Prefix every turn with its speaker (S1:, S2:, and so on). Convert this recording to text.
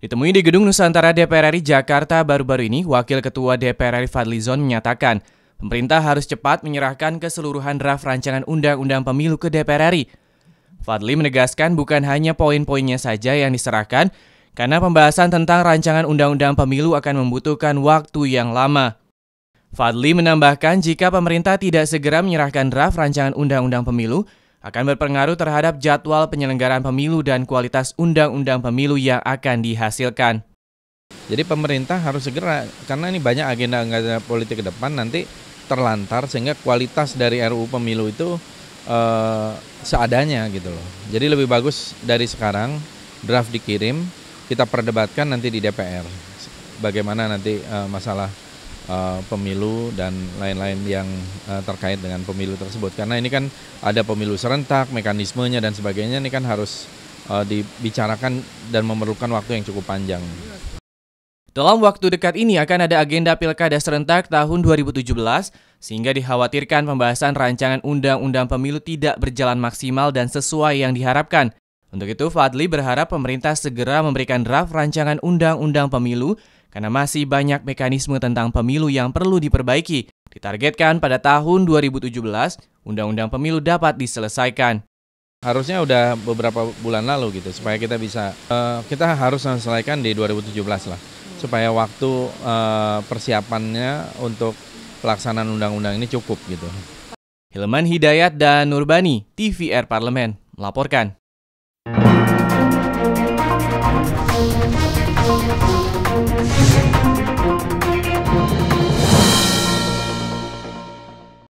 S1: Ditemui di Gedung Nusantara DPR RI Jakarta baru-baru ini, Wakil Ketua DPR RI Fadlizon menyatakan, pemerintah harus cepat menyerahkan keseluruhan draft rancangan Undang-Undang Pemilu ke DPR RI. Fadli menegaskan bukan hanya poin-poinnya saja yang diserahkan, karena pembahasan tentang rancangan Undang-Undang Pemilu akan membutuhkan waktu yang lama. Fadli menambahkan jika pemerintah tidak segera menyerahkan draft rancangan Undang-Undang Pemilu, akan berpengaruh terhadap jadwal penyelenggaraan pemilu dan kualitas undang-undang pemilu yang akan dihasilkan.
S2: Jadi pemerintah harus segera karena ini banyak agenda-agenda politik ke depan nanti terlantar sehingga kualitas dari RUU pemilu itu eh, seadanya gitu loh. Jadi lebih bagus dari sekarang draft dikirim, kita perdebatkan nanti di DPR bagaimana nanti eh, masalah uh, pemilu dan lain-lain yang uh, terkait dengan pemilu tersebut. Karena ini kan ada pemilu serentak, mekanismenya dan sebagainya ini kan harus uh, dibicarakan dan memerlukan waktu yang cukup panjang.
S1: Dalam waktu dekat ini akan ada agenda Pilkada serentak tahun 2017 sehingga dikhawatirkan pembahasan rancangan undang-undang pemilu tidak berjalan maksimal dan sesuai yang diharapkan. Untuk itu, Fadli berharap pemerintah segera memberikan draft rancangan undang-undang pemilu karena masih banyak mekanisme tentang pemilu yang perlu diperbaiki. Ditargetkan pada tahun 2017, Undang-Undang Pemilu dapat diselesaikan. Harusnya
S2: udah beberapa bulan lalu gitu, supaya kita bisa, uh, kita harus selesaikan di 2017 lah, supaya waktu uh, persiapannya untuk pelaksanaan
S1: undang-undang ini cukup gitu. Hilman Hidayat dan Nurbani, TVR Parlemen, melaporkan.